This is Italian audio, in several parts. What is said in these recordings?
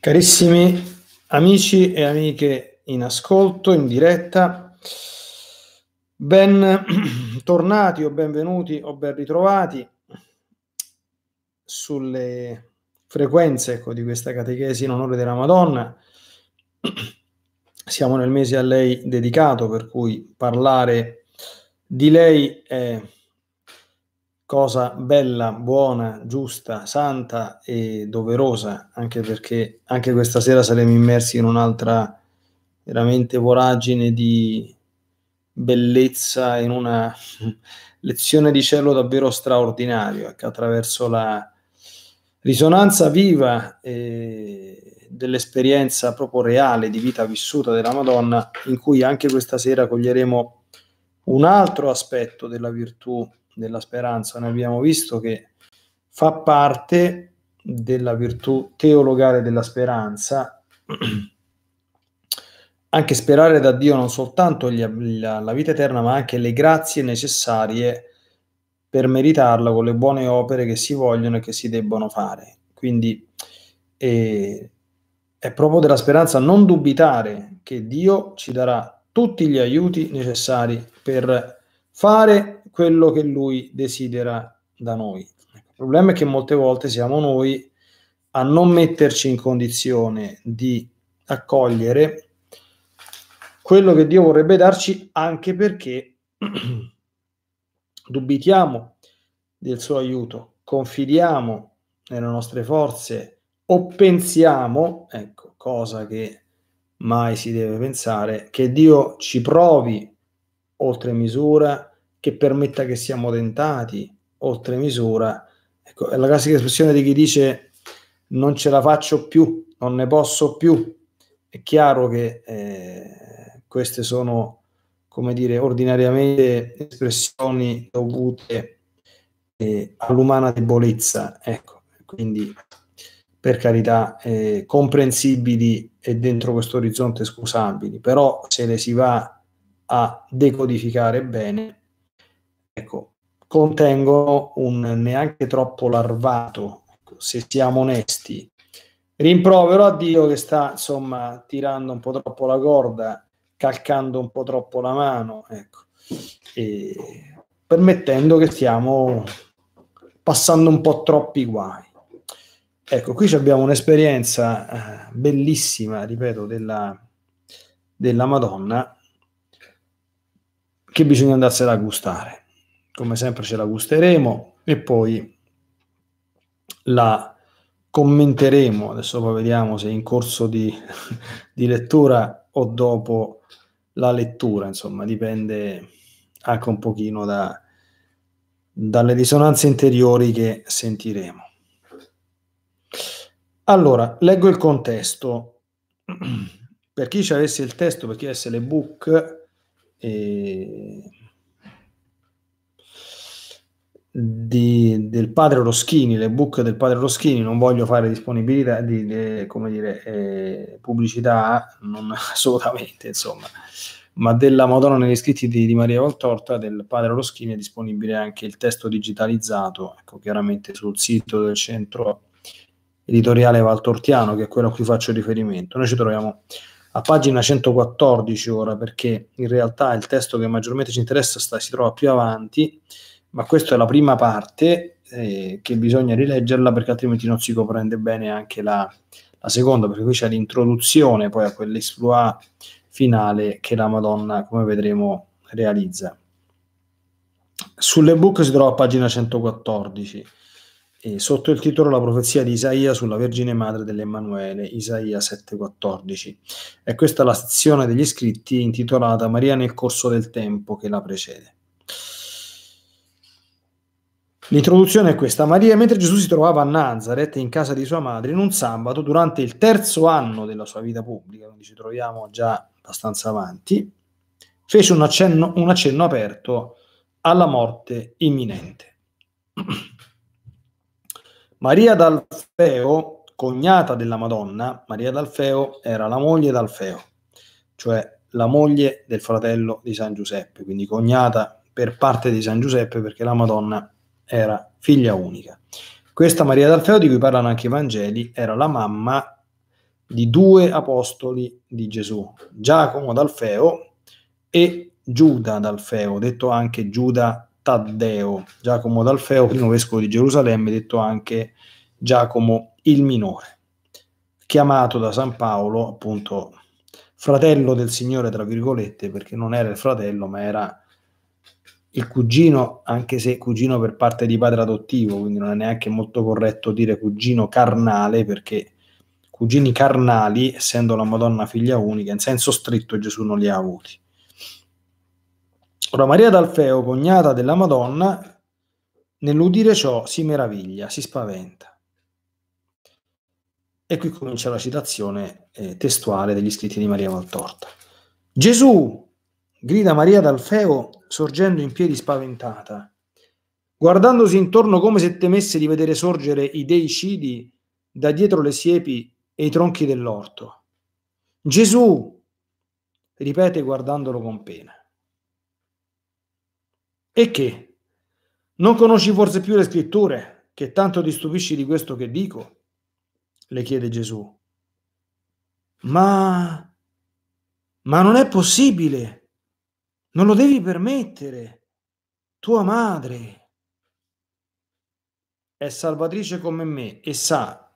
Carissimi amici e amiche in ascolto, in diretta, ben tornati o benvenuti o ben ritrovati sulle frequenze ecco, di questa catechesi in onore della Madonna. Siamo nel mese a lei dedicato, per cui parlare di lei è cosa bella, buona, giusta, santa e doverosa, anche perché anche questa sera saremo immersi in un'altra veramente voragine di bellezza, in una lezione di cielo davvero straordinaria, che ecco, attraverso la risonanza viva eh, dell'esperienza proprio reale di vita vissuta della Madonna, in cui anche questa sera coglieremo un altro aspetto della virtù della speranza, Noi abbiamo visto che fa parte della virtù teologale della speranza, anche sperare da Dio non soltanto gli, la, la, vita eterna, ma anche le grazie necessarie per meritarla con le buone opere che si vogliono e che si debbono fare. Quindi eh, è proprio della speranza non dubitare che Dio ci darà tutti gli aiuti necessari per fare quello che lui desidera da noi. Il problema è che molte volte siamo noi a non metterci in condizione di accogliere quello che Dio vorrebbe darci anche perché dubitiamo del suo aiuto, confidiamo nelle nostre forze o pensiamo, ecco, cosa che mai si deve pensare, che Dio ci provi oltre misura che permetta che siamo tentati oltre misura. Ecco, è la classica espressione di chi dice non ce la faccio più, non ne posso più. È chiaro che eh, queste sono, come dire, ordinariamente espressioni dovute eh, all'umana debolezza. Ecco, quindi per carità, eh, comprensibili e dentro questo orizzonte scusabili, però se le si va a decodificare bene, ecco, contengono un neanche troppo larvato, ecco, se siamo onesti, rimprovero a Dio che sta insomma tirando un po' troppo la corda, calcando un po' troppo la mano, ecco, e permettendo che stiamo passando un po' troppi guai. Ecco, qui abbiamo un'esperienza eh, bellissima, ripeto, della, della Madonna che bisogna andarsela a gustare come sempre ce la gusteremo e poi la commenteremo, adesso poi vediamo se in corso di, di lettura o dopo la lettura, insomma dipende anche un pochino da, dalle risonanze interiori che sentiremo. Allora, leggo il contesto. Per chi ci avesse il testo, per chi avesse le book, eh, di, del padre Roschini, le book del padre Roschini, non voglio fare disponibilità di, di come dire, eh, pubblicità, non assolutamente, insomma, ma della Madonna negli scritti di, di, Maria Valtorta del padre Roschini è disponibile anche il testo digitalizzato, ecco, chiaramente sul sito del centro editoriale Valtortiano, che è quello a cui faccio riferimento. Noi ci troviamo a pagina 114 ora, perché in realtà il testo che maggiormente ci interessa sta, si trova più avanti, ma questa è la prima parte eh, che bisogna rileggerla perché altrimenti non si comprende bene anche la, la seconda, perché qui c'è l'introduzione poi a quell'esploit finale che la Madonna, come vedremo, realizza. Sull'ebook si trova a pagina 114, eh, sotto il titolo La profezia di Isaia sulla Vergine Madre dell'Emanuele, Isaia 7,14. E questa è la sezione degli scritti intitolata Maria nel corso del tempo che la precede. L'introduzione è questa. Maria, mentre Gesù si trovava a Nazareth in casa di sua madre, in un sabato, durante il terzo anno della sua vita pubblica, quindi ci troviamo già abbastanza avanti, fece un accenno, un accenno aperto alla morte imminente. Maria d'Alfeo, cognata della Madonna, Maria d'Alfeo era la moglie d'Alfeo, cioè la moglie del fratello di San Giuseppe, quindi cognata per parte di San Giuseppe perché la Madonna era figlia unica. Questa Maria d'Alfeo, di cui parlano anche i Vangeli, era la mamma di due apostoli di Gesù, Giacomo d'Alfeo e Giuda d'Alfeo, detto anche Giuda Taddeo, Giacomo d'Alfeo, primo vescovo di Gerusalemme, detto anche Giacomo il Minore, chiamato da San Paolo appunto fratello del Signore, tra virgolette, perché non era il fratello, ma era il cugino, anche se cugino per parte di padre adottivo, quindi non è neanche molto corretto dire cugino carnale, perché cugini carnali, essendo la Madonna figlia unica, in senso stretto Gesù non li ha avuti. Ora Maria d'Alfeo, cognata della Madonna, nell'udire ciò si meraviglia, si spaventa. E qui comincia la citazione eh, testuale degli scritti di Maria Valtorta. Gesù, grida Maria d'Alfeo, sorgendo in piedi spaventata. Guardandosi intorno come se temesse di vedere sorgere i dei cidi da dietro le siepi e i tronchi dell'orto. Gesù! ripete guardandolo con pena. E che? Non conosci forse più le scritture, che tanto ti stupisci di questo che dico? le chiede Gesù. Ma... ma non è possibile! Non lo devi permettere. Tua madre è salvatrice come me e sa,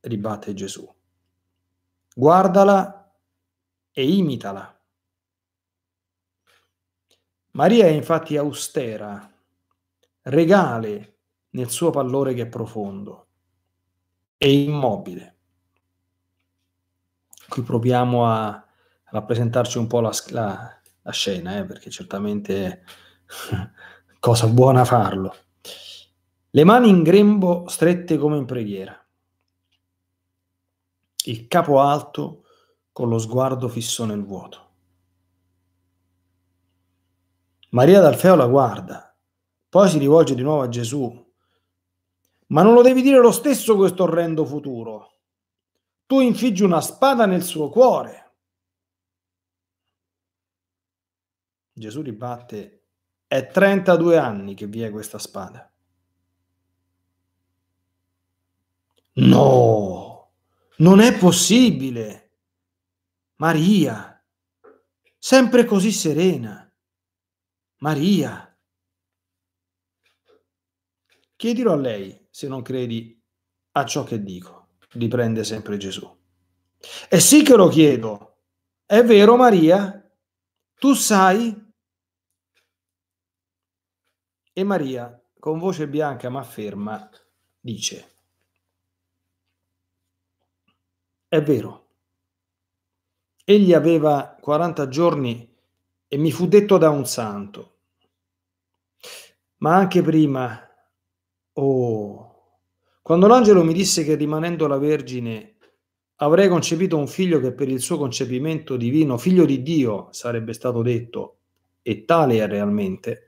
ribatte Gesù. Guardala e imitala. Maria è infatti austera, regale nel suo pallore che è profondo e immobile. Qui proviamo a rappresentarci un po' la, la la scena, eh, perché certamente cosa buona farlo. Le mani in grembo strette come in preghiera, il capo alto con lo sguardo fisso nel vuoto. Maria d'Alfeo la guarda, poi si rivolge di nuovo a Gesù. Ma non lo devi dire lo stesso questo orrendo futuro. Tu infiggi una spada nel suo cuore. Gesù ribatte, è 32 anni che vi è questa spada. No, non è possibile. Maria, sempre così serena. Maria, chiedilo a lei se non credi a ciò che dico, riprende sempre Gesù. E sì che lo chiedo. È vero, Maria? Tu sai? E Maria, con voce bianca ma ferma, dice, è vero, egli aveva 40 giorni e mi fu detto da un santo, ma anche prima, oh, quando l'angelo mi disse che rimanendo la Vergine avrei concepito un figlio che per il suo concepimento divino, figlio di Dio, sarebbe stato detto, e tale è realmente,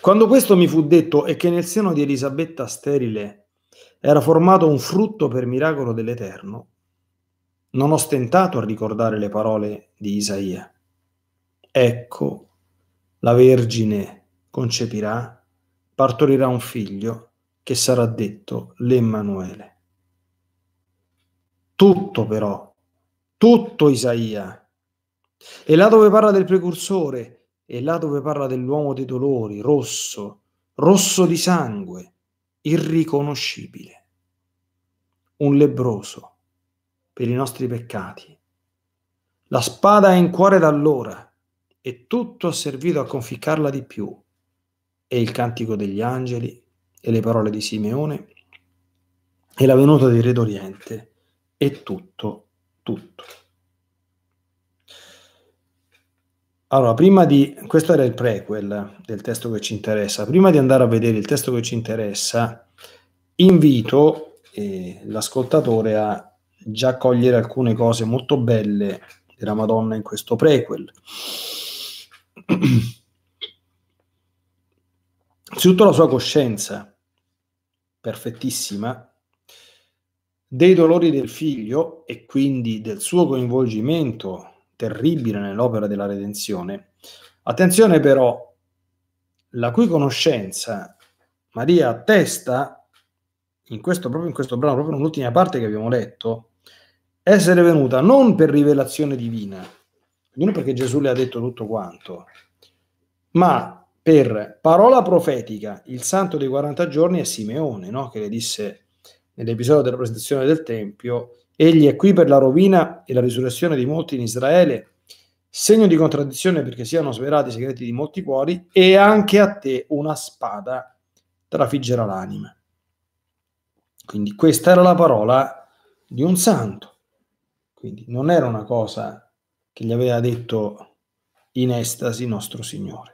quando questo mi fu detto e che nel seno di Elisabetta sterile era formato un frutto per miracolo dell'Eterno, non ho stentato a ricordare le parole di Isaia. Ecco, la Vergine concepirà, partorirà un figlio che sarà detto l'Emmanuele. Tutto però, tutto Isaia. E là dove parla del precursore, e là dove parla dell'uomo dei dolori, rosso, rosso di sangue, irriconoscibile, un lebroso per i nostri peccati. La spada è in cuore da allora e tutto ha servito a conficcarla di più. E il cantico degli angeli e le parole di Simeone e la venuta del Re d'Oriente e tutto, tutto. Allora, prima di... questo era il prequel del testo che ci interessa. Prima di andare a vedere il testo che ci interessa, invito eh, l'ascoltatore a già cogliere alcune cose molto belle della Madonna in questo prequel. Innanzitutto la sua coscienza, perfettissima, dei dolori del figlio e quindi del suo coinvolgimento terribile nell'opera della redenzione. Attenzione però, la cui conoscenza Maria attesta in questo, proprio in questo brano, proprio nell'ultima parte che abbiamo letto, essere venuta non per rivelazione divina, non perché Gesù le ha detto tutto quanto, ma per parola profetica, il santo dei 40 giorni è Simeone, no? che le disse nell'episodio della presentazione del Tempio, Egli è qui per la rovina e la risurrezione di molti in Israele, segno di contraddizione perché siano sverati i segreti di molti cuori, e anche a te una spada trafiggerà l'anima. Quindi questa era la parola di un santo. Quindi non era una cosa che gli aveva detto in estasi nostro Signore.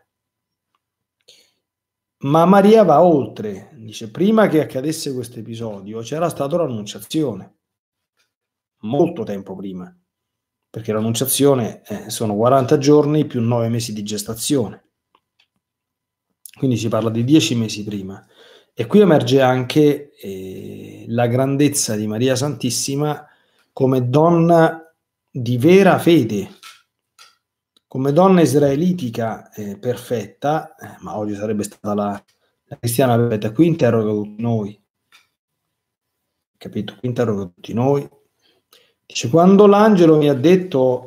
Ma Maria va oltre, dice, prima che accadesse questo episodio c'era stata l'annunciazione molto tempo prima, perché l'annunciazione eh, sono 40 giorni più 9 mesi di gestazione. Quindi si parla di 10 mesi prima. E qui emerge anche eh, la grandezza di Maria Santissima come donna di vera fede, come donna israelitica eh, perfetta, eh, ma oggi sarebbe stata la, la cristiana perfetta, qui interroga tutti noi, capito? Qui interroga tutti noi Dice, quando l'angelo mi ha detto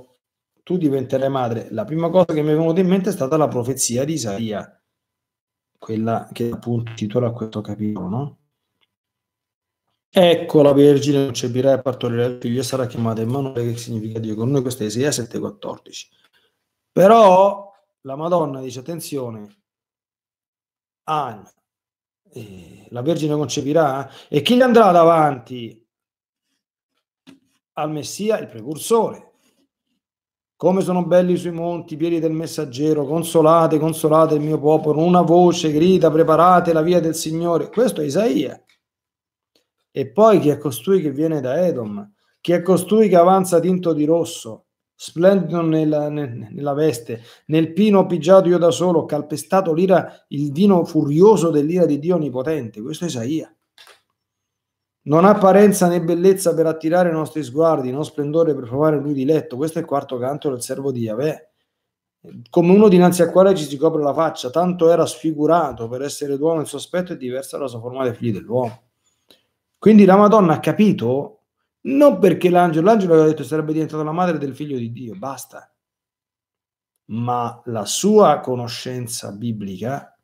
tu diventerai madre, la prima cosa che mi è venuta in mente è stata la profezia di Isaia, quella che appunto titola questo capitolo, no? Ecco la Vergine concepirà e partorirà il figlio, sarà chiamata Emanuele, che significa Dio con noi, questa è Isaia 7,14. Però la Madonna dice, attenzione, Anna, eh, la Vergine concepirà eh, e chi gli andrà davanti? al Messia il precursore. Come sono belli sui monti, piedi del messaggero, consolate, consolate il mio popolo, una voce grida, preparate la via del Signore. Questo è Isaia. E poi chi è costui che viene da Edom? Chi è costui che avanza tinto di rosso, splendido nella, nella veste, nel pino pigiato io da solo, ho calpestato l'ira, il vino furioso dell'ira di Dio Onnipotente. Questo è Isaia. Non ha parenza né bellezza per attirare i nostri sguardi, non splendore per provare lui di letto. Questo è il quarto canto del servo di Yahweh. Come uno dinanzi al quale ci si copre la faccia, tanto era sfigurato per essere d'uomo il suo aspetto è diversa dalla sua forma dei figli dell'uomo. Quindi la Madonna ha capito, non perché l'angelo, l'angelo aveva detto sarebbe diventato la madre del figlio di Dio, basta. Ma la sua conoscenza biblica,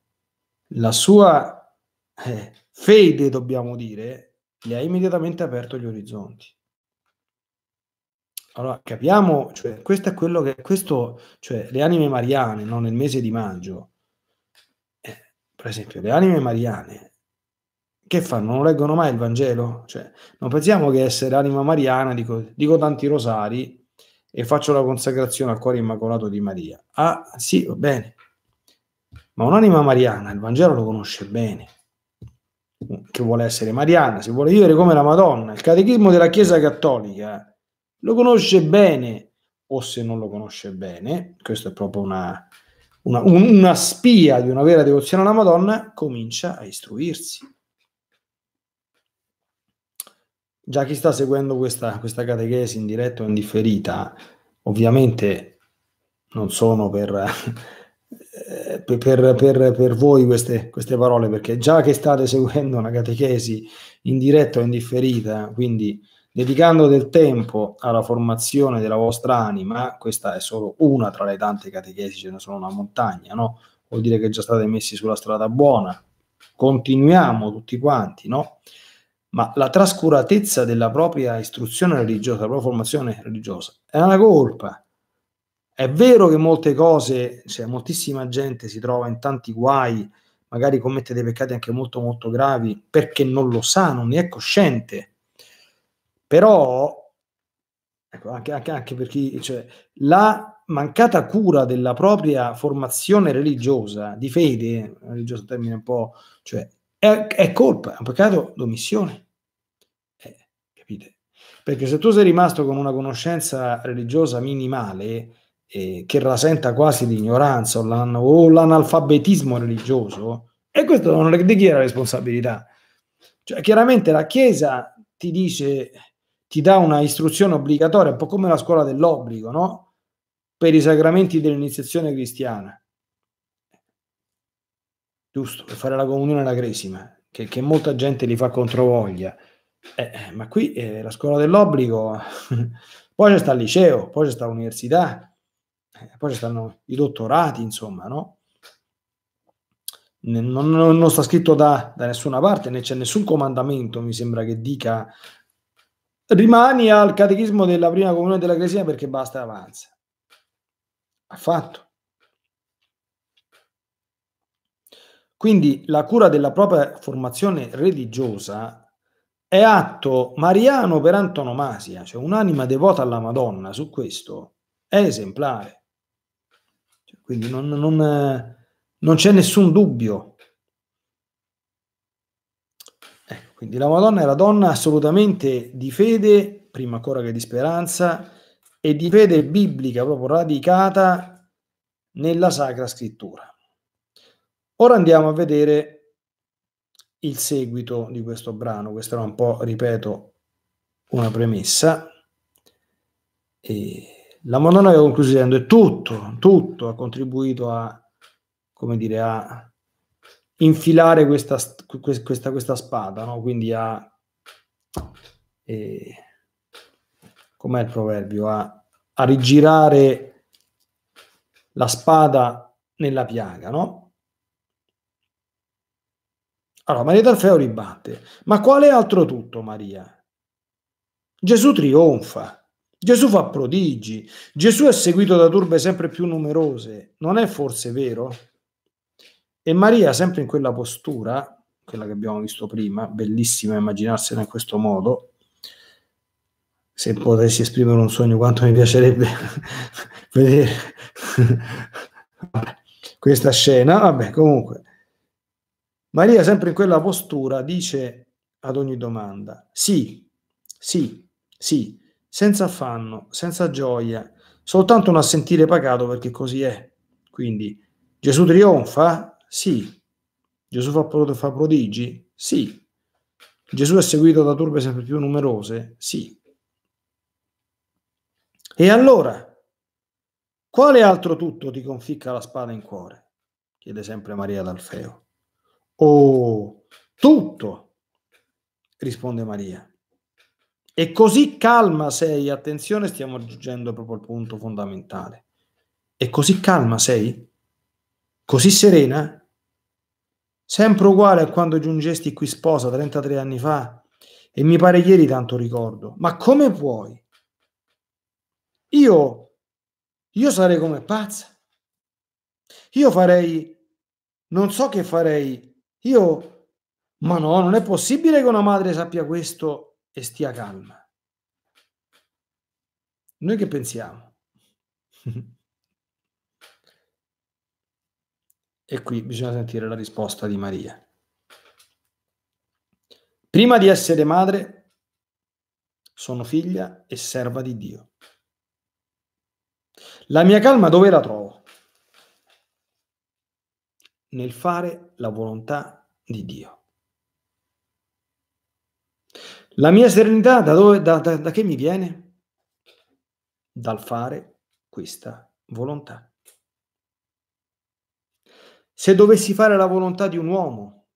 la sua eh, fede, dobbiamo dire, gli ha immediatamente aperto gli orizzonti. Allora, capiamo, cioè, questo è quello che, questo, cioè, le anime mariane, no? nel mese di maggio, eh, per esempio, le anime mariane, che fanno? Non leggono mai il Vangelo? Cioè, non pensiamo che essere anima mariana, dico, dico tanti rosari e faccio la consacrazione al cuore immacolato di Maria. Ah, sì, va bene. Ma un'anima mariana il Vangelo lo conosce bene, che vuole essere mariana, si vuole vivere come la Madonna, il catechismo della Chiesa Cattolica lo conosce bene o se non lo conosce bene, questa è proprio una, una, una spia di una vera devozione alla Madonna, comincia a istruirsi. Già chi sta seguendo questa, questa catechesi in diretta o in differita, ovviamente non sono per eh, per, per, per, voi queste, queste, parole, perché già che state seguendo una catechesi in diretta o indifferita, quindi dedicando del tempo alla formazione della vostra anima, questa è solo una tra le tante catechesi, ce ne sono una montagna, no? Vuol dire che già state messi sulla strada buona. Continuiamo tutti quanti, no? Ma la trascuratezza della propria istruzione religiosa, la propria formazione religiosa, è una colpa è vero che molte cose, cioè moltissima gente si trova in tanti guai, magari commette dei peccati anche molto molto gravi perché non lo sa, non ne è cosciente. Però, ecco, anche, anche, anche per chi, cioè, la mancata cura della propria formazione religiosa, di fede, religioso termine un po', cioè, è, è colpa, è un peccato d'omissione. Eh, capite? Perché se tu sei rimasto con una conoscenza religiosa minimale, eh, che rasenta quasi l'ignoranza o, l'an- o l'analfabetismo religioso, e questo non è di chi è la responsabilità? Cioè, chiaramente la Chiesa ti dice, ti dà una istruzione obbligatoria, un po' come la scuola dell'obbligo, no? Per i sacramenti dell'iniziazione cristiana. Giusto, per fare la comunione e la cresima, che, che molta gente li fa controvoglia. Eh, ma qui eh, la scuola dell'obbligo, poi c'è sta il liceo, poi c'è sta l'università, eh, poi ci stanno i dottorati, insomma, no? Non, non, non sta scritto da, da, nessuna parte, né c'è nessun comandamento, mi sembra che dica rimani al catechismo della prima comunione della Chiesa perché basta e avanza. Affatto. Quindi la cura della propria formazione religiosa è atto mariano per antonomasia, cioè un'anima devota alla Madonna su questo è esemplare. Quindi non, non, non c'è nessun dubbio. Ecco, quindi la Madonna è la donna assolutamente di fede, prima ancora che di speranza, e di fede biblica, proprio radicata nella Sacra Scrittura. Ora andiamo a vedere il seguito di questo brano. Questa era un po', ripeto, una premessa. E la Monona concludendo è tutto, tutto ha contribuito a, come dire, a infilare questa, questa, questa spada, no? quindi a, eh, com'è il proverbio, a, a rigirare la spada nella piaga, no? Allora, Maria D'Alfeo ribatte, ma quale altro tutto, Maria? Gesù trionfa. Gesù fa prodigi, Gesù è seguito da turbe sempre più numerose, non è forse vero? E Maria, sempre in quella postura, quella che abbiamo visto prima, bellissima immaginarsela in questo modo, se potessi esprimere un sogno quanto mi piacerebbe vedere questa scena, vabbè comunque, Maria sempre in quella postura dice ad ogni domanda, sì, sì, sì, senza affanno, senza gioia, soltanto un assentire pagato perché così è. Quindi Gesù trionfa? Sì. Gesù fa, fa prodigi? Sì. Gesù è seguito da turbe sempre più numerose? Sì. E allora, quale altro tutto ti conficca la spada in cuore? chiede sempre Maria d'Alfeo. Oh, tutto, risponde Maria. E così calma sei, attenzione, stiamo raggiungendo proprio il punto fondamentale. E così calma sei? Così serena? Sempre uguale a quando giungesti qui sposa 33 anni fa e mi pare ieri tanto ricordo. Ma come puoi? Io, io sarei come pazza. Io farei, non so che farei, io, ma no, non è possibile che una madre sappia questo e stia calma. Noi che pensiamo? e qui bisogna sentire la risposta di Maria. Prima di essere madre, sono figlia e serva di Dio. La mia calma dove la trovo? Nel fare la volontà di Dio. La mia serenità da, dove, da, da, da che mi viene? Dal fare questa volontà. Se dovessi fare la volontà di un uomo,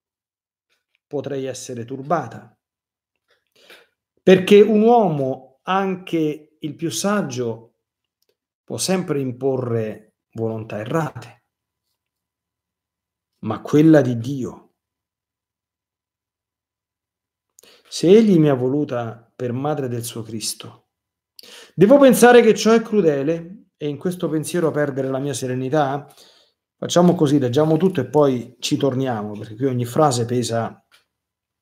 potrei essere turbata, perché un uomo, anche il più saggio, può sempre imporre volontà errate, ma quella di Dio se egli mi ha voluta per madre del suo Cristo. Devo pensare che ciò è crudele e in questo pensiero perdere la mia serenità? Facciamo così, leggiamo tutto e poi ci torniamo, perché qui ogni frase pesa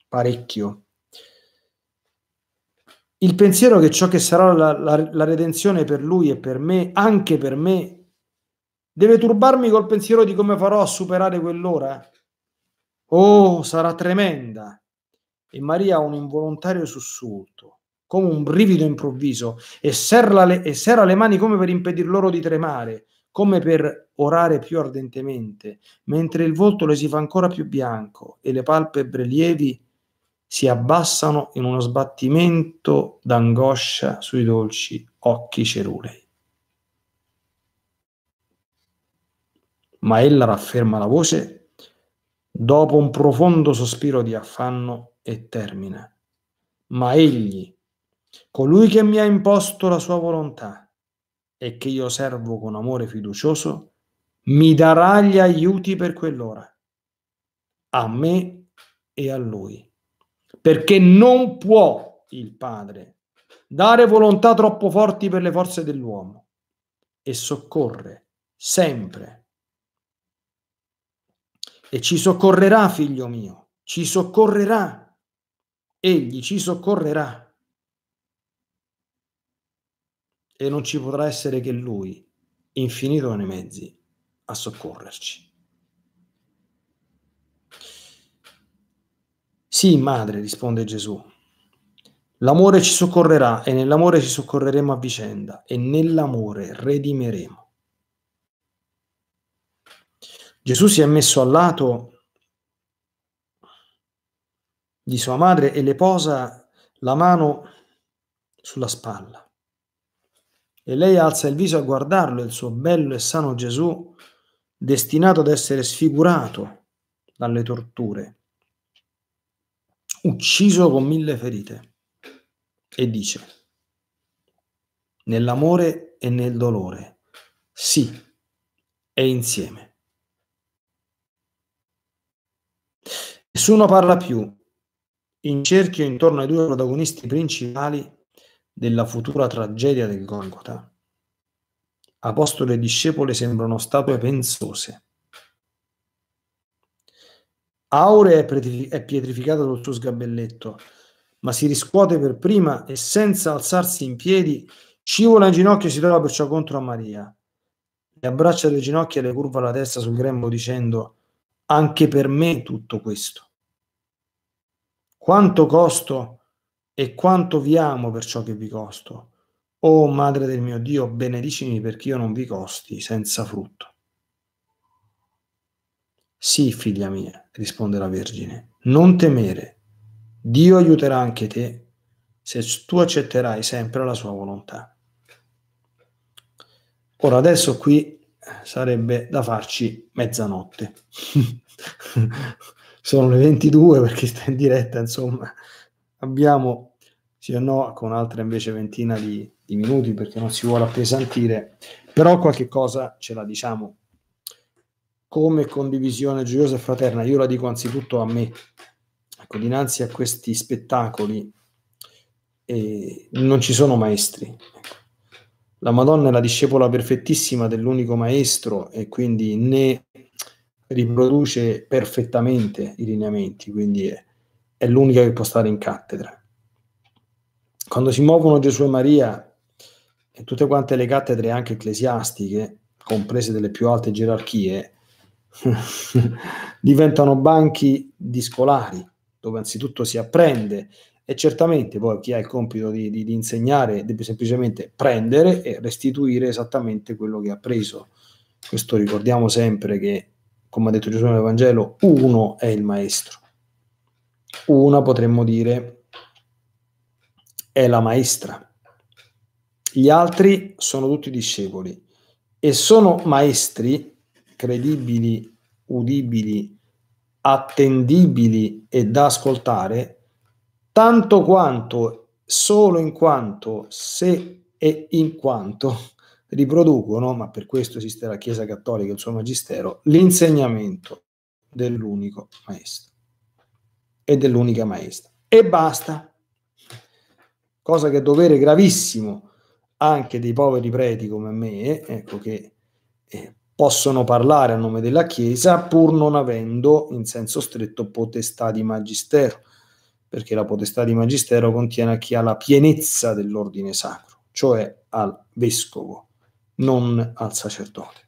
parecchio. Il pensiero che ciò che sarà la, la, la redenzione per lui e per me, anche per me, deve turbarmi col pensiero di come farò a superare quell'ora? Oh, sarà tremenda! e Maria ha un involontario sussulto, come un brivido improvviso, e serra, le, e serra le mani come per impedir loro di tremare, come per orare più ardentemente, mentre il volto le si fa ancora più bianco e le palpebre lievi si abbassano in uno sbattimento d'angoscia sui dolci occhi cerulei. Ma ella rafferma la voce dopo un profondo sospiro di affanno e termina. Ma egli, colui che mi ha imposto la sua volontà e che io servo con amore fiducioso, mi darà gli aiuti per quell'ora, a me e a lui. Perché non può il Padre dare volontà troppo forti per le forze dell'uomo e soccorre sempre. E ci soccorrerà, figlio mio, ci soccorrerà egli ci soccorrerà e non ci potrà essere che lui, infinito nei mezzi, a soccorrerci. Sì, madre, risponde Gesù. L'amore ci soccorrerà e nell'amore ci soccorreremo a vicenda e nell'amore redimeremo. Gesù si è messo a lato di sua madre e le posa la mano sulla spalla. E lei alza il viso a guardarlo, il suo bello e sano Gesù, destinato ad essere sfigurato dalle torture, ucciso con mille ferite, e dice, nell'amore e nel dolore, sì, è insieme. Nessuno parla più, in cerchio intorno ai due protagonisti principali della futura tragedia del Golgota. Apostolo e discepoli sembrano statue pensose. Aurea è, pretif- è pietrificata sul suo sgabelletto, ma si riscuote per prima e senza alzarsi in piedi scivola in ginocchio e si trova perciò contro a Maria. Le abbraccia le ginocchia e le curva la testa sul grembo dicendo anche per me tutto questo quanto costo e quanto vi amo per ciò che vi costo. O oh, Madre del mio Dio, benedicimi perché io non vi costi senza frutto. Sì, figlia mia, risponde la Vergine, non temere, Dio aiuterà anche te se tu accetterai sempre la sua volontà. Ora adesso qui sarebbe da farci mezzanotte. sono le 22 per chi sta in diretta, insomma, abbiamo sì o no con altre invece ventina di, di minuti perché non si vuole appesantire, però qualche cosa ce la diciamo. Come condivisione gioiosa e fraterna, io la dico anzitutto a me, ecco, dinanzi a questi spettacoli eh, non ci sono maestri. La Madonna è la discepola perfettissima dell'unico maestro e quindi né riproduce perfettamente i lineamenti, quindi è, è l'unica che può stare in cattedra. Quando si muovono Gesù e Maria e tutte quante le cattedre anche ecclesiastiche, comprese delle più alte gerarchie, diventano banchi di scolari, dove anzitutto si apprende e certamente poi chi ha il compito di, di, di, insegnare deve semplicemente prendere e restituire esattamente quello che ha preso. Questo ricordiamo sempre che come ha detto Gesù nel Vangelo, uno è il maestro. Una potremmo dire è la maestra. Gli altri sono tutti discepoli e sono maestri credibili, udibili, attendibili e da ascoltare, tanto quanto, solo in quanto, se e in quanto riproducono, ma per questo esiste la Chiesa Cattolica e il suo magistero, l'insegnamento dell'unico maestro e dell'unica maestra. E basta, cosa che è dovere gravissimo anche dei poveri preti come me, ecco che eh, possono parlare a nome della Chiesa pur non avendo in senso stretto potestà di magistero, perché la potestà di magistero contiene a chi ha la pienezza dell'ordine sacro, cioè al vescovo non al sacerdote,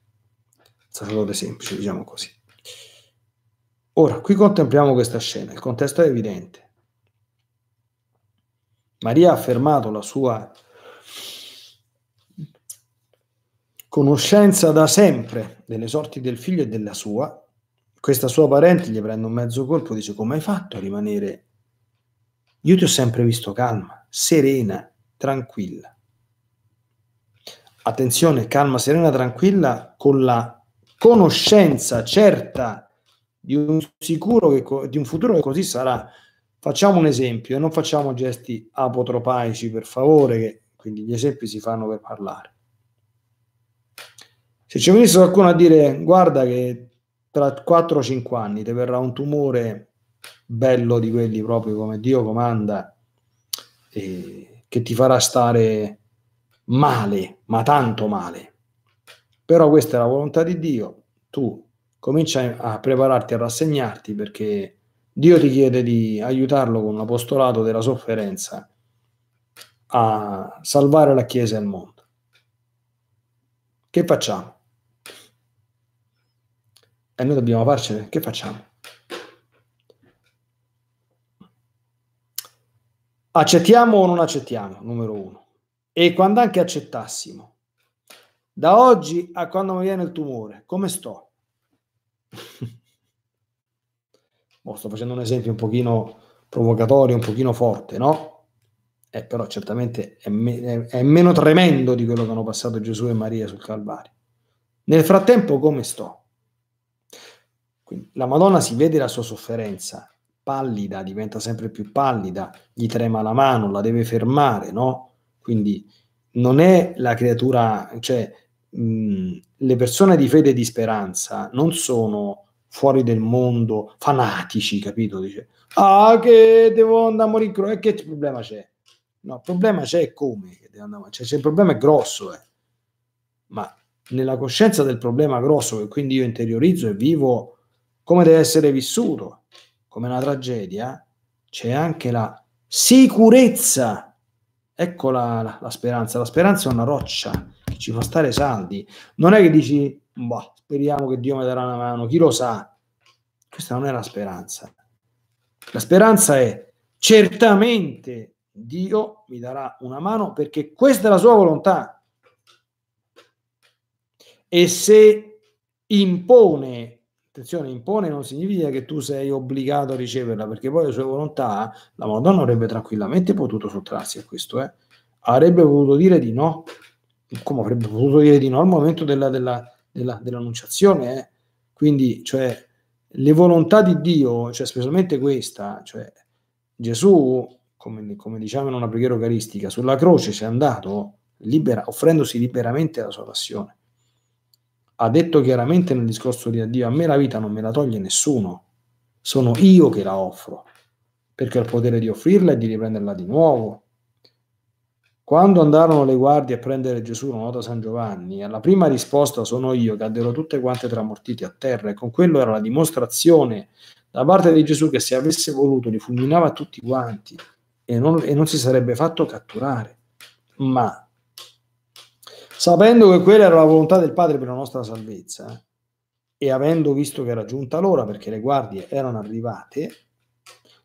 sacerdote semplice, diciamo così. Ora, qui contempliamo questa scena, il contesto è evidente. Maria ha affermato la sua conoscenza da sempre delle sorti del figlio e della sua. Questa sua parente gli prende un mezzo colpo e dice come hai fatto a rimanere? Io ti ho sempre visto calma, serena, tranquilla attenzione, calma, serena, tranquilla, con la conoscenza certa di un, che, di un futuro che così sarà. Facciamo un esempio e non facciamo gesti apotropaici, per favore, che quindi gli esempi si fanno per parlare. Se ci venisse qualcuno a dire guarda che tra 4 5 anni ti verrà un tumore bello di quelli proprio come Dio comanda, che ti farà stare male, ma tanto male. Però questa è la volontà di Dio, tu comincia a prepararti, a rassegnarti perché Dio ti chiede di aiutarlo con l'apostolato della sofferenza a salvare la Chiesa e il mondo. Che facciamo? E noi dobbiamo farcene, che facciamo? Accettiamo o non accettiamo? Numero uno. E quando anche accettassimo, da oggi a quando mi viene il tumore, come sto? oh, sto facendo un esempio un pochino provocatorio, un pochino forte, no? Eh, però certamente è, me- è meno tremendo di quello che hanno passato Gesù e Maria sul Calvario. Nel frattempo come sto? Quindi, la Madonna si vede la sua sofferenza, pallida, diventa sempre più pallida, gli trema la mano, la deve fermare, no? Quindi non è la creatura, cioè mh, le persone di fede e di speranza non sono fuori del mondo, fanatici, capito? Dice, ah che devo andare a morire, e che problema c'è? No, il problema c'è come, cioè, se il problema è grosso, eh. ma nella coscienza del problema grosso che quindi io interiorizzo e vivo come deve essere vissuto, come una tragedia, c'è anche la sicurezza Ecco la, la, la, speranza. La speranza è una roccia che ci fa stare saldi. Non è che dici, boh, speriamo che Dio mi darà una mano, chi lo sa. Questa non è la speranza. La speranza è certamente Dio mi darà una mano perché questa è la sua volontà. E se impone Attenzione, impone non significa che tu sei obbligato a riceverla, perché poi le sue volontà, la Madonna avrebbe tranquillamente potuto sottrarsi a questo, eh? avrebbe potuto dire di no, come avrebbe potuto dire di no al momento della, della, della, dell'annunciazione. Eh? Quindi, cioè, le volontà di Dio, cioè specialmente questa, cioè, Gesù, come, come diciamo in una preghiera eucaristica, sulla croce si è andato libera, offrendosi liberamente la sua passione ha detto chiaramente nel discorso di addio, a me la vita non me la toglie nessuno, sono io che la offro, perché ho il potere di offrirla e di riprenderla di nuovo. Quando andarono le guardie a prendere Gesù, lo nota San Giovanni, alla prima risposta sono io, caddero tutte quante tramortite a terra e con quello era la dimostrazione da parte di Gesù che se avesse voluto li fulminava tutti quanti e non, e non si sarebbe fatto catturare. Ma sapendo che quella era la volontà del Padre per la nostra salvezza e avendo visto che era giunta l'ora perché le guardie erano arrivate,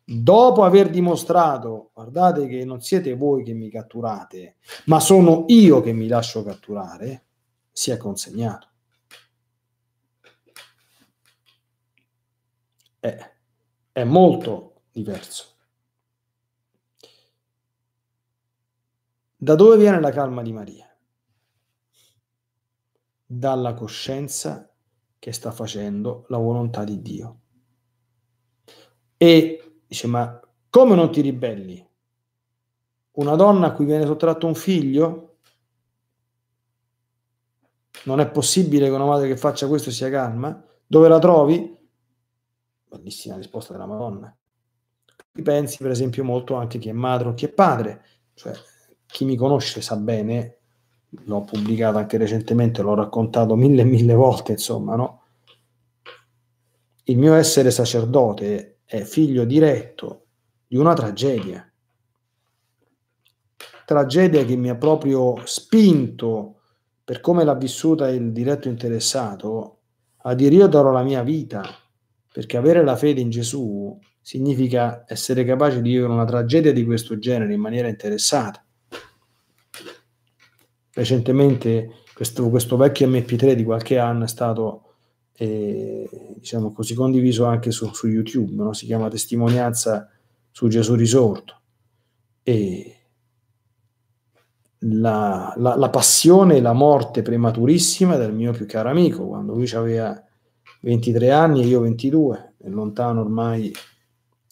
dopo aver dimostrato, guardate che non siete voi che mi catturate, ma sono io che mi lascio catturare, si è consegnato. È, eh, è molto diverso. Da dove viene la calma di Maria? dalla coscienza che sta facendo la volontà di Dio. E dice, ma come non ti ribelli? Una donna a cui viene sottratto un figlio? Non è possibile che una madre che faccia questo sia calma? Dove la trovi? Bellissima risposta della Madonna. Qui pensi per esempio molto anche chi è madre o chi è padre, cioè chi mi conosce sa bene l'ho pubblicato anche recentemente, l'ho raccontato mille e mille volte, insomma, no? Il mio essere sacerdote è figlio diretto di una tragedia. Tragedia che mi ha proprio spinto, per come l'ha vissuta il diretto interessato, a dire io darò la mia vita, perché avere la fede in Gesù significa essere capace di vivere una tragedia di questo genere in maniera interessata recentemente questo, questo, vecchio MP3 di qualche anno è stato eh, diciamo così condiviso anche su, su YouTube, no? si chiama Testimonianza su Gesù risorto. E la, la, la, passione e la morte prematurissima del mio più caro amico, quando lui aveva 23 anni e io 22, lontano ormai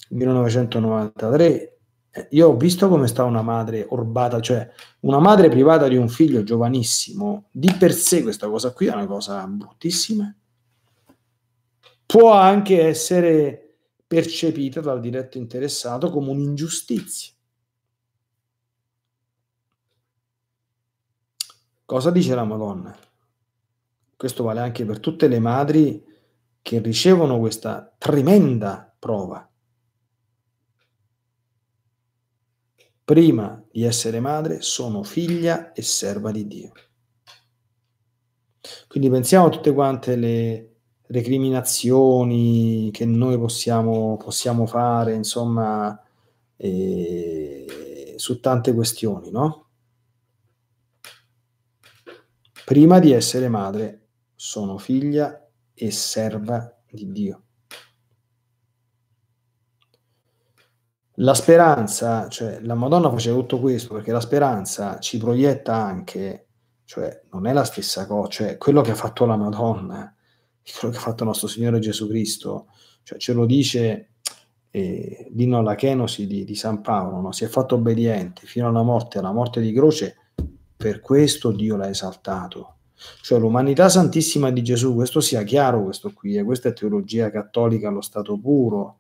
1993, eh, io ho visto come sta una madre orbata, cioè una madre privata di un figlio giovanissimo, di per sé questa cosa qui è una cosa bruttissima. Può anche essere percepita dal diretto interessato come un'ingiustizia. Cosa dice la Madonna? Questo vale anche per tutte le madri che ricevono questa tremenda prova prima di essere madre, sono figlia e serva di Dio. Quindi pensiamo a tutte quante le recriminazioni che noi possiamo, possiamo fare, insomma, eh, su tante questioni, no? Prima di essere madre, sono figlia e serva di Dio. la speranza, cioè la Madonna faceva tutto questo perché la speranza ci proietta anche, cioè non è la stessa cosa, cioè quello che ha fatto la Madonna, quello che ha fatto nostro Signore Gesù Cristo, cioè ce lo dice eh, l'inno alla Chenosi di, di San Paolo, no? si è fatto obbediente fino alla morte, alla morte di croce, per questo Dio l'ha esaltato. Cioè l'umanità santissima di Gesù, questo sia chiaro, questo qui, eh, questa è teologia cattolica allo stato puro,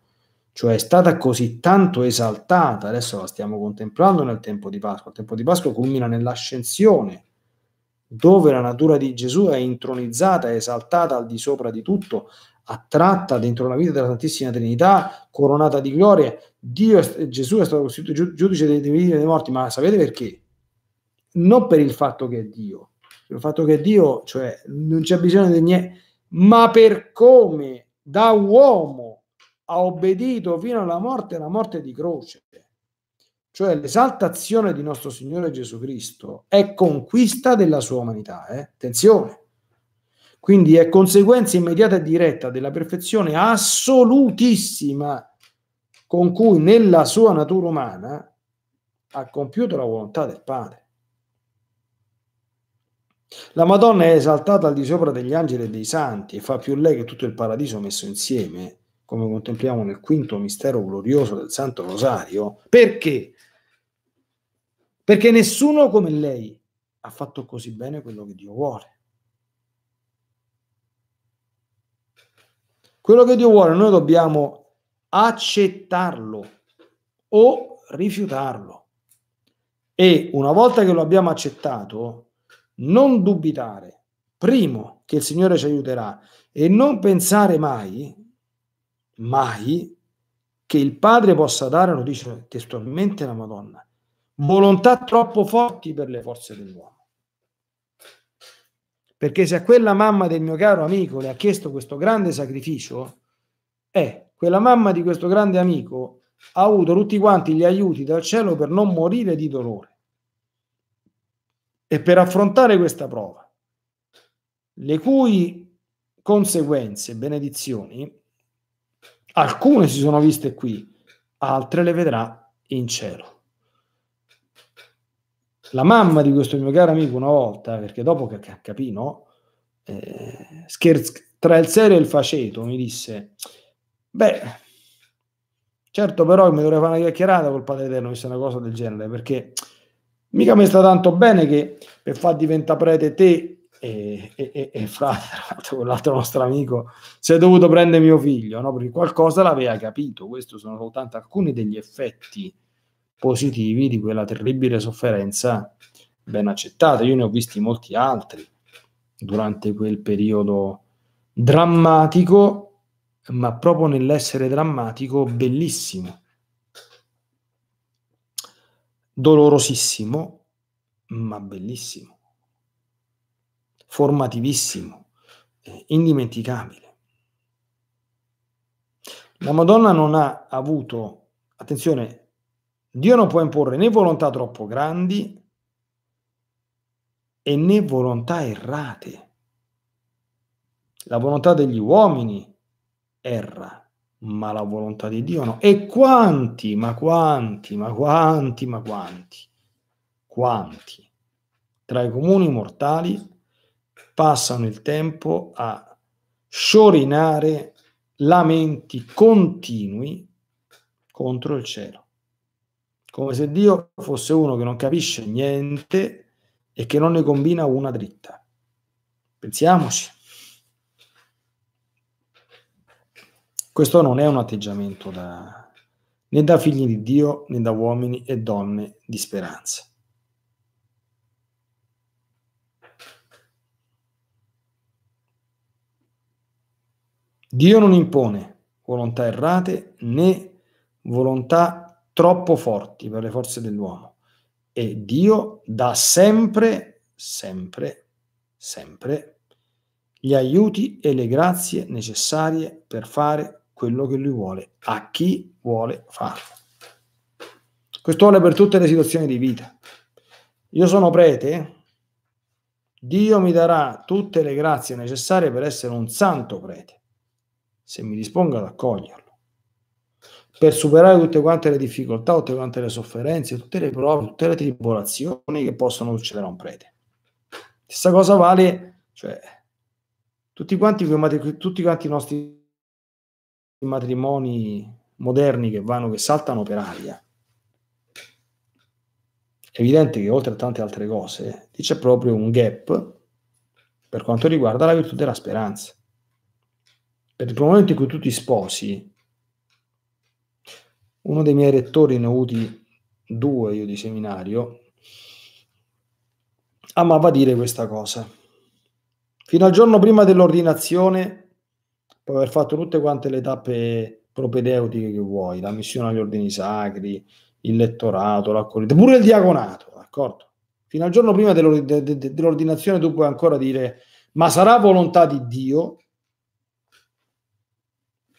cioè è stata così tanto esaltata, adesso la stiamo contemplando nel tempo di Pasqua, il tempo di Pasqua culmina nell'ascensione, dove la natura di Gesù è intronizzata, esaltata al di sopra di tutto, attratta dentro la vita della Santissima Trinità, coronata di gloria. Dio, Gesù è stato costituito giudice dei divini dei morti, ma sapete perché? Non per il fatto che è Dio, per il fatto che è Dio, cioè non c'è bisogno di niente, ma per come da uomo ha obbedito fino alla morte, la morte di croce. Cioè l'esaltazione di nostro Signore Gesù Cristo è conquista della sua umanità. Eh? Attenzione. Quindi è conseguenza immediata e diretta della perfezione assolutissima con cui nella sua natura umana ha compiuto la volontà del Padre. La Madonna è esaltata al di sopra degli angeli e dei santi e fa più lei che tutto il paradiso messo insieme come contempliamo nel quinto mistero glorioso del Santo Rosario. Perché? Perché nessuno come lei ha fatto così bene quello che Dio vuole. Quello che Dio vuole noi dobbiamo accettarlo o rifiutarlo. E una volta che lo abbiamo accettato, non dubitare, primo, che il Signore ci aiuterà e non pensare mai mai che il Padre possa dare, lo dice testualmente la Madonna, volontà troppo forti per le forze dell'uomo. Perché se a quella mamma del mio caro amico le ha chiesto questo grande sacrificio, eh, quella mamma di questo grande amico ha avuto tutti quanti gli aiuti dal cielo per non morire di dolore e per affrontare questa prova, le cui conseguenze, benedizioni, Alcune si sono viste qui, altre le vedrà in cielo. La mamma di questo mio caro amico una volta, perché dopo che ha capito, Eh, scherz- tra il serio e il faceto, mi disse, beh, certo però mi dovrei fare una chiacchierata col Padre Eterno, se una cosa del genere, perché mica mi sta tanto bene che per far diventare prete te e, e, e fra l'altro, l'altro nostro amico si è dovuto prendere mio figlio no? perché qualcosa l'aveva capito questi sono soltanto alcuni degli effetti positivi di quella terribile sofferenza ben accettata io ne ho visti molti altri durante quel periodo drammatico ma proprio nell'essere drammatico bellissimo dolorosissimo ma bellissimo formativissimo, indimenticabile. La Madonna non ha avuto, attenzione, Dio non può imporre né volontà troppo grandi e né volontà errate. La volontà degli uomini erra, ma la volontà di Dio no. E quanti, ma quanti, ma quanti, ma quanti, quanti, tra i comuni mortali passano il tempo a sciorinare lamenti continui contro il cielo, come se Dio fosse uno che non capisce niente e che non ne combina una dritta. Pensiamoci. Questo non è un atteggiamento da, né da figli di Dio né da uomini e donne di speranza. Dio non impone volontà errate né volontà troppo forti per le forze dell'uomo e Dio dà sempre, sempre, sempre gli aiuti e le grazie necessarie per fare quello che lui vuole, a chi vuole farlo. Questo vale per tutte le situazioni di vita. Io sono prete, Dio mi darà tutte le grazie necessarie per essere un santo prete se mi dispongo ad accoglierlo. Per superare tutte quante le difficoltà, tutte quante le sofferenze, tutte le prove, tutte le tribolazioni che possono succedere a un prete. Stessa cosa vale, cioè, tutti quanti, tutti quanti i nostri matrimoni moderni che vanno, che saltano per aria. È evidente che oltre a tante altre cose, c'è proprio un gap per quanto riguarda la virtù della speranza per il momento in cui tu ti sposi, uno dei miei rettori, ne ho avuti due io di seminario, amava dire questa cosa. Fino al giorno prima dell'ordinazione, dopo aver fatto tutte quante le tappe propedeutiche che vuoi, la missione agli ordini sacri, il lettorato, l'accolito, pure il diaconato, d'accordo? Fino al giorno prima dell'ordinazione tu puoi ancora dire, ma sarà volontà di Dio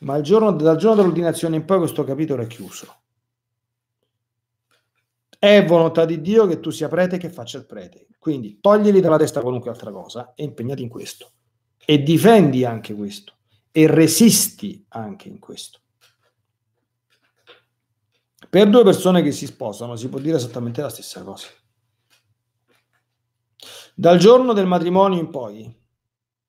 ma il giorno, dal giorno dell'ordinazione in poi questo capitolo è chiuso. È volontà di Dio che tu sia prete e che faccia il prete. Quindi toglieli dalla testa qualunque altra cosa e impegnati in questo. E difendi anche questo. E resisti anche in questo. Per due persone che si sposano si può dire esattamente la stessa cosa. Dal giorno del matrimonio in poi,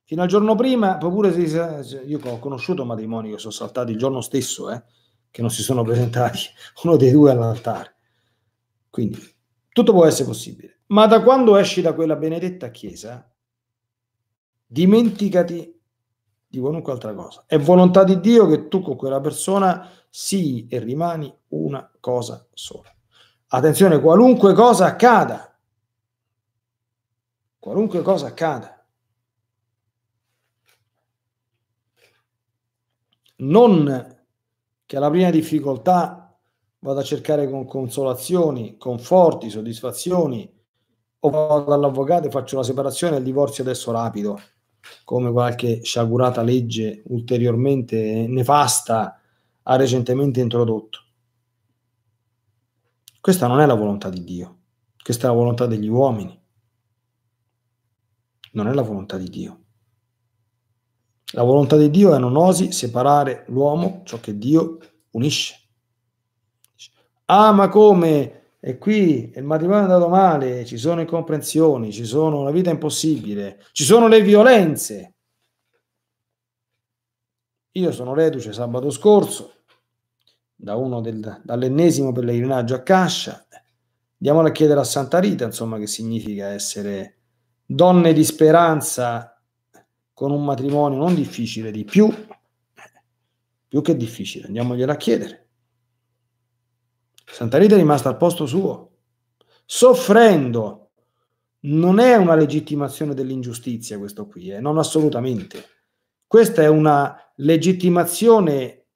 Fino al giorno prima, pure se, io ho conosciuto matrimoni che sono saltati il giorno stesso, eh, che non si sono presentati uno dei due all'altare. Quindi tutto può essere possibile. Ma da quando esci da quella benedetta chiesa, dimenticati di qualunque altra cosa. È volontà di Dio che tu con quella persona sii e rimani una cosa sola. Attenzione, qualunque cosa accada, qualunque cosa accada, non che alla prima difficoltà vado a cercare con consolazioni, conforti, soddisfazioni, o vado dall'avvocato e faccio la separazione e il divorzio adesso rapido, come qualche sciagurata legge ulteriormente nefasta ha recentemente introdotto. Questa non è la volontà di Dio, questa è la volontà degli uomini, non è la volontà di Dio. La volontà di Dio è non osi separare l'uomo ciò che Dio unisce. Ah, ma come? E qui il matrimonio è andato male, ci sono incomprensioni, ci sono una vita impossibile, ci sono le violenze. Io sono reduce sabato scorso da uno del, dall'ennesimo pellegrinaggio a Cascia. Andiamo a chiedere a Santa Rita, insomma, che significa essere donne di speranza con un matrimonio non difficile di più, più che difficile, andiamogliela a chiedere. Santa Rita è rimasta al posto suo, soffrendo. Non è una legittimazione dell'ingiustizia questo qui, eh? non assolutamente. Questa è una legittimazione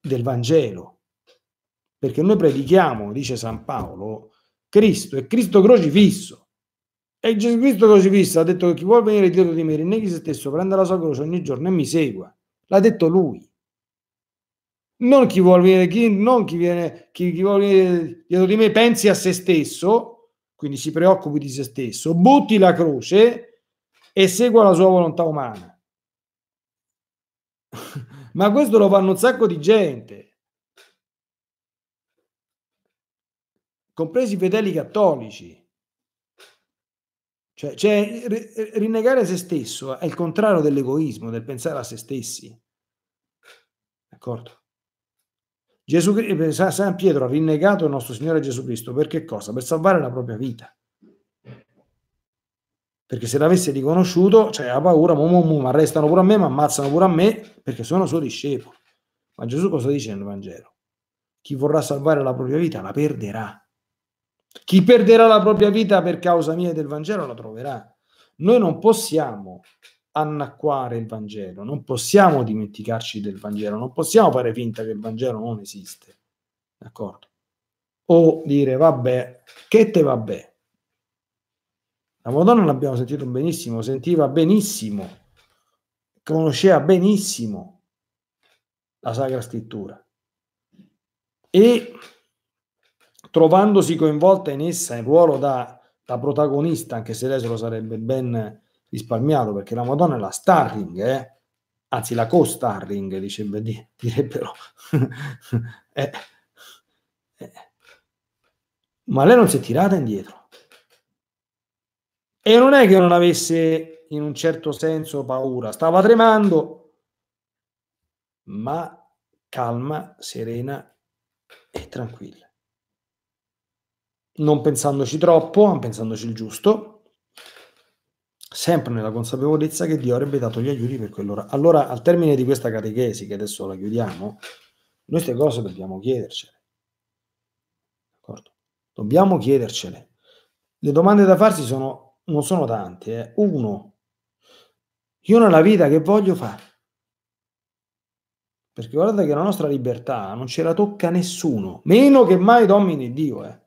del Vangelo, perché noi predichiamo, dice San Paolo, Cristo e Cristo crocifisso. E Gesù Cristo crocifissa ha detto che chi vuole venire dietro di me rinneghi se stesso, prenda la sua croce ogni giorno e mi segua. L'ha detto lui. Non chi vuole venire, chi, non chi viene, chi, chi vuole venire dietro di me pensi a se stesso, quindi si preoccupi di se stesso, butti la croce e segua la sua volontà umana. Ma questo lo fanno un sacco di gente, compresi i fedeli cattolici cioè, cioè rinnegare se stesso è il contrario dell'egoismo, del pensare a se stessi. D'accordo? Gesù, eh, San Pietro ha rinnegato il nostro Signore Gesù Cristo per che cosa? Per salvare la propria vita. Perché se l'avesse riconosciuto, cioè ha paura, ma restano pure a me, ma ammazzano pure a me, perché sono suo discepolo. Ma Gesù cosa dice nel Vangelo? Chi vorrà salvare la propria vita la perderà. Chi perderà la propria vita per causa mia e del Vangelo la troverà. Noi non possiamo annacquare il Vangelo, non possiamo dimenticarci del Vangelo, non possiamo fare finta che il Vangelo non esiste. D'accordo? O dire vabbè, che te vabbè. La Madonna l'abbiamo sentito benissimo, sentiva benissimo, conosceva benissimo la Sacra Scrittura. E trovandosi coinvolta in essa in ruolo da, da protagonista, anche se lei se lo sarebbe ben risparmiato, perché la Madonna è la starring, eh? anzi la co-starring, direbbe, direbbero. eh, eh. Ma lei non si è tirata indietro. E non è che non avesse in un certo senso paura, stava tremando, ma calma, serena e tranquilla non pensandoci troppo, ma pensandoci il giusto, sempre nella consapevolezza che Dio avrebbe dato gli aiuti per quell'ora. Allora, al termine di questa catechesi, che adesso la chiudiamo, noi queste cose dobbiamo chiedercele. D'accordo? Dobbiamo chiedercele. Le domande da farsi sono, non sono tante. Eh. Uno, io nella vita che voglio fare? Perché guardate che la nostra libertà non ce la tocca nessuno, meno che mai domini Dio. Eh.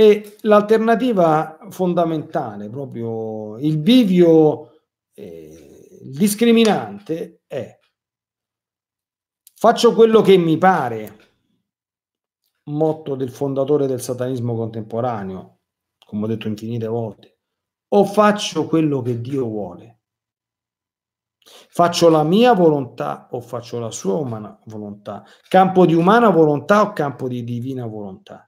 E l'alternativa fondamentale, proprio il bivio eh, discriminante è faccio quello che mi pare, motto del fondatore del satanismo contemporaneo, come ho detto infinite volte, o faccio quello che Dio vuole. Faccio la mia volontà o faccio la sua umana volontà, campo di umana volontà o campo di divina volontà.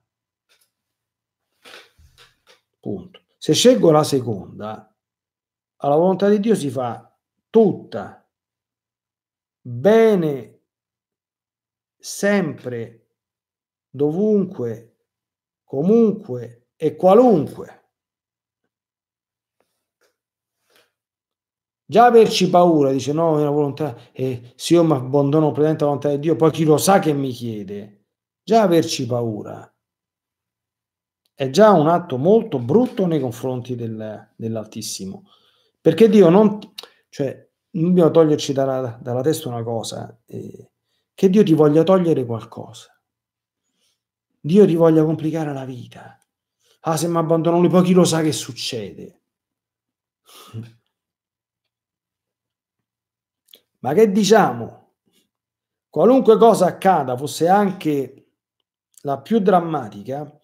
Punto. Se scelgo la seconda, alla volontà di Dio si fa tutta, bene, sempre, dovunque, comunque e qualunque. Già averci paura, dice no, è una volontà, eh, se io mi abbandono presente la volontà di Dio, poi chi lo sa che mi chiede, già averci paura è già un atto molto brutto nei confronti del, dell'Altissimo. Perché Dio non... Cioè, dobbiamo toglierci dalla, dalla testa una cosa, eh, che Dio ti voglia togliere qualcosa. Dio ti voglia complicare la vita. Ah, se mi abbandonano lui, poi chi lo sa che succede. Ma che diciamo? Qualunque cosa accada, fosse anche la più drammatica,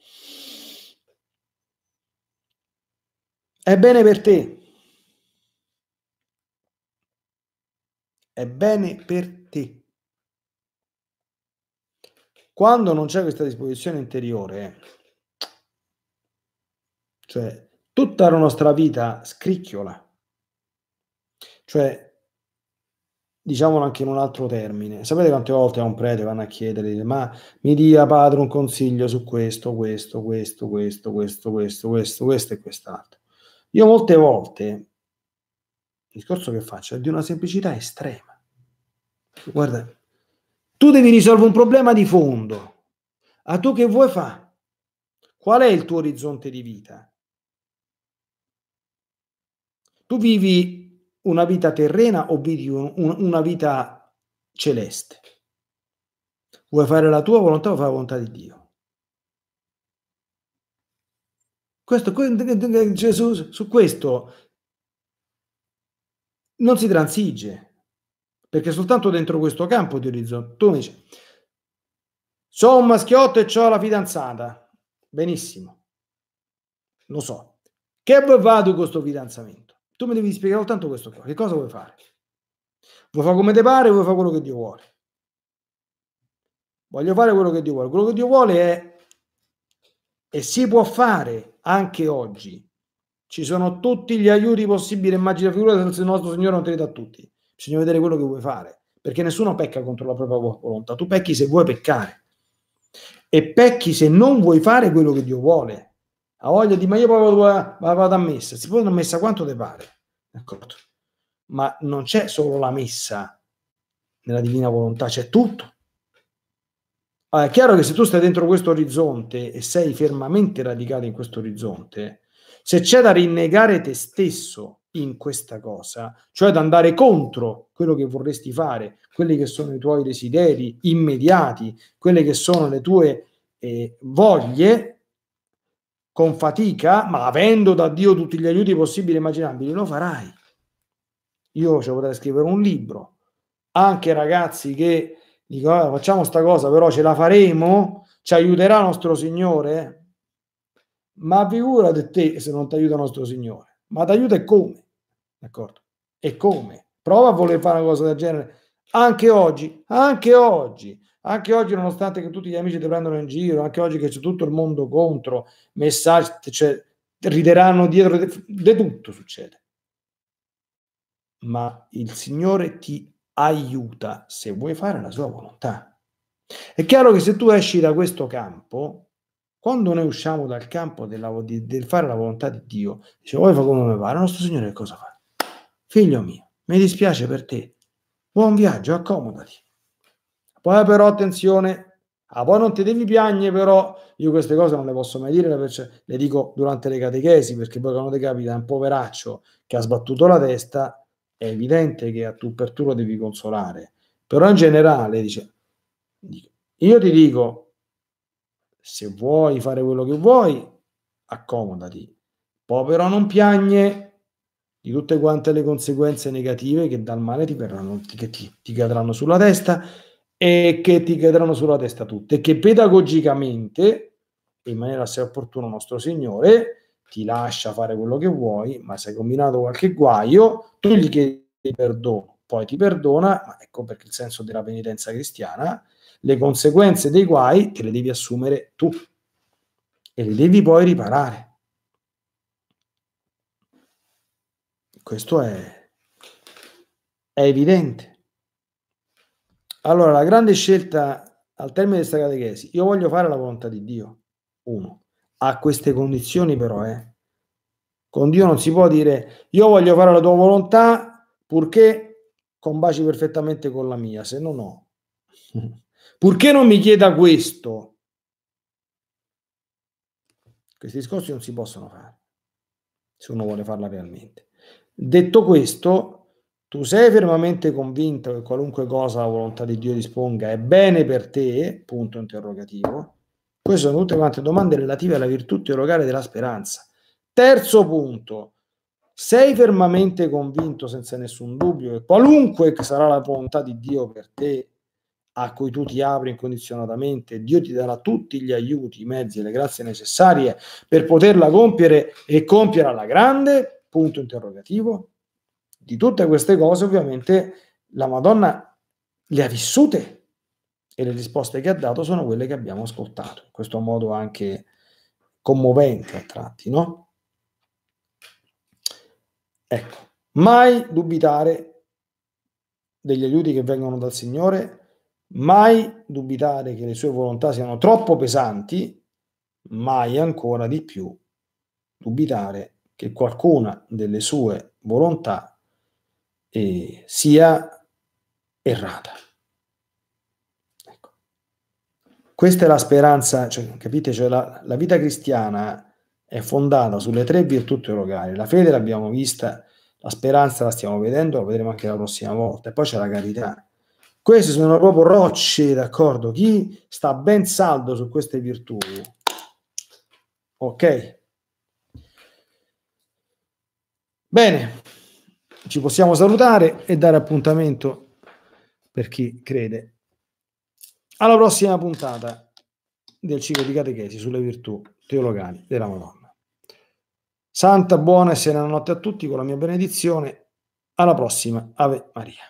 È bene per te. È bene per te. Quando non c'è questa disposizione interiore, cioè tutta la nostra vita scricchiola, cioè diciamolo anche in un altro termine. Sapete quante volte a un prete vanno a chiedere, ma mi dia padre un consiglio su questo, questo, questo, questo, questo, questo, questo, questo e quest'altro. Io molte volte, il discorso che faccio è di una semplicità estrema. Guarda, tu devi risolvere un problema di fondo. A tu che vuoi fare? Qual è il tuo orizzonte di vita? Tu vivi una vita terrena o vivi un, un, una vita celeste? Vuoi fare la tua volontà o fare la volontà di Dio? Questo, Gesù, su questo non si transige, perché soltanto dentro questo campo di orizzonte. Tu un maschiotto e ho la fidanzata. Benissimo, lo so. Che vado con questo fidanzamento? Tu mi devi spiegare soltanto questo Che cosa vuoi fare? Vuoi fare come ti pare, vuoi fare quello che Dio vuole. Voglio fare quello che Dio vuole. Quello che Dio vuole è e si può fare anche oggi. Ci sono tutti gli aiuti possibili, immagina figura se il nostro Signore non te li dà tutti. Bisogna vedere quello che vuoi fare, perché nessuno pecca contro la propria volontà. Tu pecchi se vuoi peccare e pecchi se non vuoi fare quello che Dio vuole. Ha voglia di ma io poi vado, vado a messa, si può andare messa quanto ti pare, d'accordo? Ma non c'è solo la messa nella divina volontà, c'è tutto. Allora, ah, è chiaro che se tu stai dentro questo orizzonte e sei fermamente radicato in questo orizzonte, se c'è da rinnegare te stesso in questa cosa, cioè ad andare contro quello che vorresti fare, quelli che sono i tuoi desideri immediati, quelle che sono le tue eh, voglie, con fatica, ma avendo da Dio tutti gli aiuti possibili e immaginabili, lo farai. Io ci potrei scrivere un libro. Anche ragazzi che Dico, ah, facciamo sta cosa, però ce la faremo, ci aiuterà il nostro Signore. Ma figura di te se non ti aiuta il nostro Signore. Ma ti aiuta e come? D'accordo? E come? Prova a voler fare una cosa del genere. Anche oggi, anche oggi, anche oggi, nonostante che tutti gli amici ti prendono in giro, anche oggi che c'è tutto il mondo contro, messaggi, cioè, rideranno dietro, di de tutto succede. Ma il Signore ti aiuta se vuoi fare la sua volontà. È chiaro che se tu esci da questo campo, quando noi usciamo dal campo del di, del fare la volontà di Dio, dice, vuoi fare come mi pare, il nostro Signore cosa fa? Figlio mio, mi dispiace per te, buon viaggio, accomodati. Poi però attenzione, a ah, poi non ti devi piagne però, io queste cose non le posso mai dire, le dico durante le catechesi, perché poi quando ti capita un poveraccio che ha sbattuto la testa, è evidente che a tu per tu lo devi consolare, però in generale dice, io ti dico, se vuoi fare quello che vuoi, accomodati, povero non piagne di tutte quante le conseguenze negative che dal male ti, verranno, che ti, ti cadranno sulla testa e che ti cadranno sulla testa tutte, che pedagogicamente, in maniera se opportuna, nostro Signore, ti lascia fare quello che vuoi, ma se hai combinato qualche guaio, tu gli chiedi perdono, poi ti perdona, ma ecco perché il senso della penitenza cristiana, le conseguenze dei guai te le devi assumere tu e le devi poi riparare. Questo è, è evidente. Allora, la grande scelta al termine di questa catechesi, io voglio fare la volontà di Dio, uno a queste condizioni però eh. con Dio non si può dire io voglio fare la tua volontà purché combaci perfettamente con la mia se no no purché non mi chieda questo questi discorsi non si possono fare se uno vuole farla realmente detto questo tu sei fermamente convinto che qualunque cosa la volontà di Dio disponga è bene per te punto interrogativo poi sono tutte quante domande relative alla virtù teologale della speranza. Terzo punto, sei fermamente convinto senza nessun dubbio che qualunque sarà la volontà di Dio per te, a cui tu ti apri incondizionatamente, Dio ti darà tutti gli aiuti, i mezzi e le grazie necessarie per poterla compiere e compiere alla grande? Punto interrogativo. Di tutte queste cose ovviamente la Madonna le ha vissute e le risposte che ha dato sono quelle che abbiamo ascoltato, in questo modo anche commovente a tratti, no? Ecco, mai dubitare degli aiuti che vengono dal Signore, mai dubitare che le sue volontà siano troppo pesanti, mai ancora di più dubitare che qualcuna delle sue volontà eh, sia errata. Questa è la speranza, cioè, capite? Cioè, la, la, vita cristiana è fondata sulle tre virtù teologali. La fede l'abbiamo vista, la speranza la stiamo vedendo, la vedremo anche la prossima volta. E poi c'è la carità. Queste sono proprio rocce, d'accordo? Chi sta ben saldo su queste virtù? Ok? Bene, ci possiamo salutare e dare appuntamento per chi crede alla prossima puntata del ciclo di catechesi sulle virtù teologali della Madonna. Santa, buona e serena notte a tutti con la mia benedizione. Alla prossima, Ave Maria.